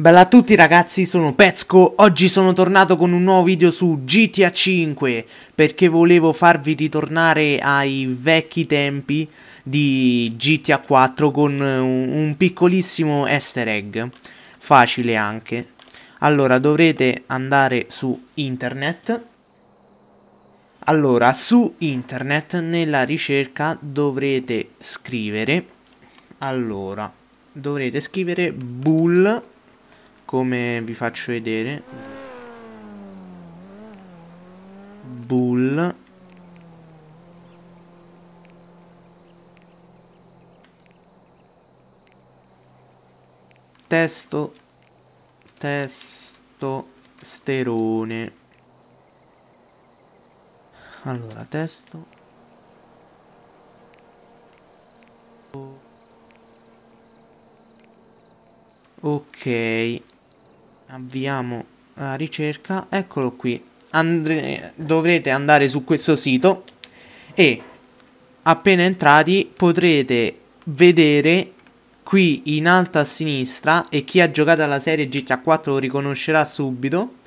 Bella a tutti ragazzi, sono Pezco, oggi sono tornato con un nuovo video su GTA 5 perché volevo farvi ritornare ai vecchi tempi di GTA 4 con eh, un piccolissimo easter egg, facile anche. Allora dovrete andare su internet, allora su internet nella ricerca dovrete scrivere, allora dovrete scrivere bull come vi faccio vedere bool testo testo sterone allora testo ok avviamo la ricerca eccolo qui Andre dovrete andare su questo sito e appena entrati potrete vedere qui in alto a sinistra e chi ha giocato alla serie GTA 4 lo riconoscerà subito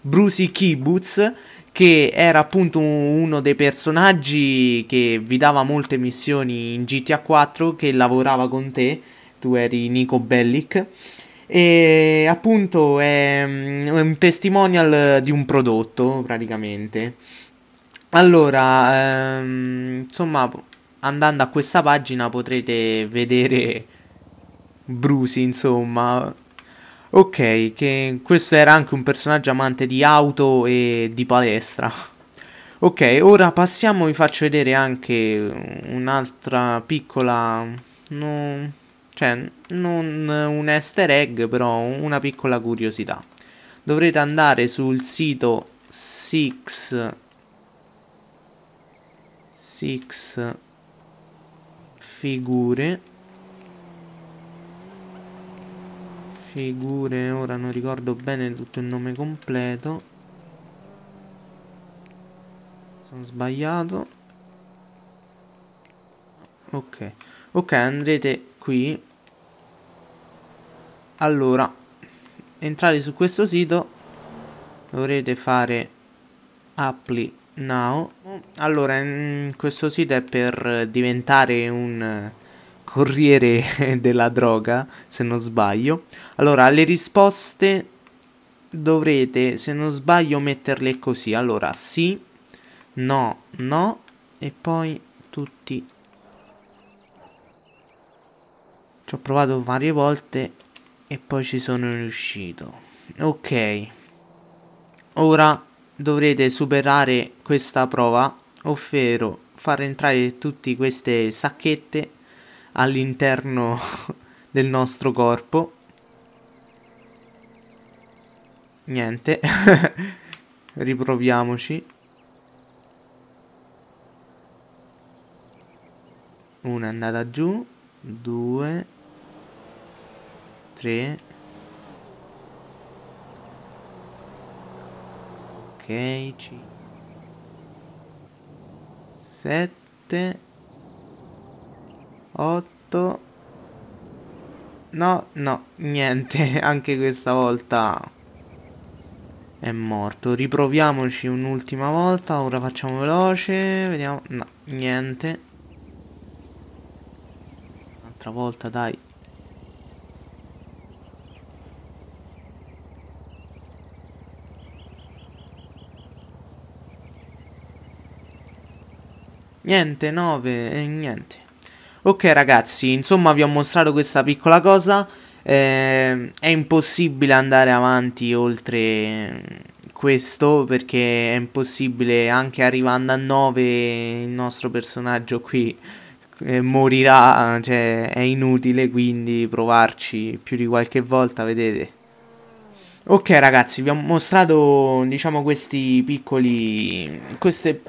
Brucey Kibutz che era appunto uno dei personaggi che vi dava molte missioni in GTA 4 che lavorava con te tu eri Nico Bellic e appunto è, mm, è un testimonial di un prodotto praticamente. Allora, ehm, insomma, andando a questa pagina potrete vedere Brusi, insomma. Ok, che questo era anche un personaggio amante di auto e di palestra. Ok, ora passiamo, vi faccio vedere anche un'altra piccola... No cioè, non un easter egg, però una piccola curiosità. Dovrete andare sul sito 6 6 figure figure ora non ricordo bene tutto il nome completo sono sbagliato ok ok andrete qui allora entrate su questo sito dovrete fare apply now allora questo sito è per diventare un corriere della droga se non sbaglio allora le risposte dovrete se non sbaglio metterle così allora sì no no e poi tutti ho provato varie volte e poi ci sono riuscito ok ora dovrete superare questa prova ovvero far entrare tutte queste sacchette all'interno del nostro corpo niente riproviamoci una è andata giù due 3 ok 7 8 no no niente anche questa volta è morto riproviamoci un'ultima volta ora facciamo veloce vediamo no niente un'altra volta dai Niente, 9 e eh, niente. Ok ragazzi, insomma vi ho mostrato questa piccola cosa. Eh, è impossibile andare avanti oltre questo perché è impossibile anche arrivando a 9 il nostro personaggio qui eh, morirà, cioè è inutile quindi provarci più di qualche volta, vedete. Ok ragazzi, vi ho mostrato diciamo questi piccoli queste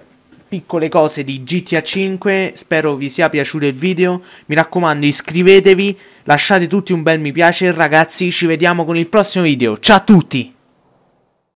piccole cose di GTA 5, spero vi sia piaciuto il video, mi raccomando iscrivetevi, lasciate tutti un bel mi piace ragazzi, ci vediamo con il prossimo video, ciao a tutti!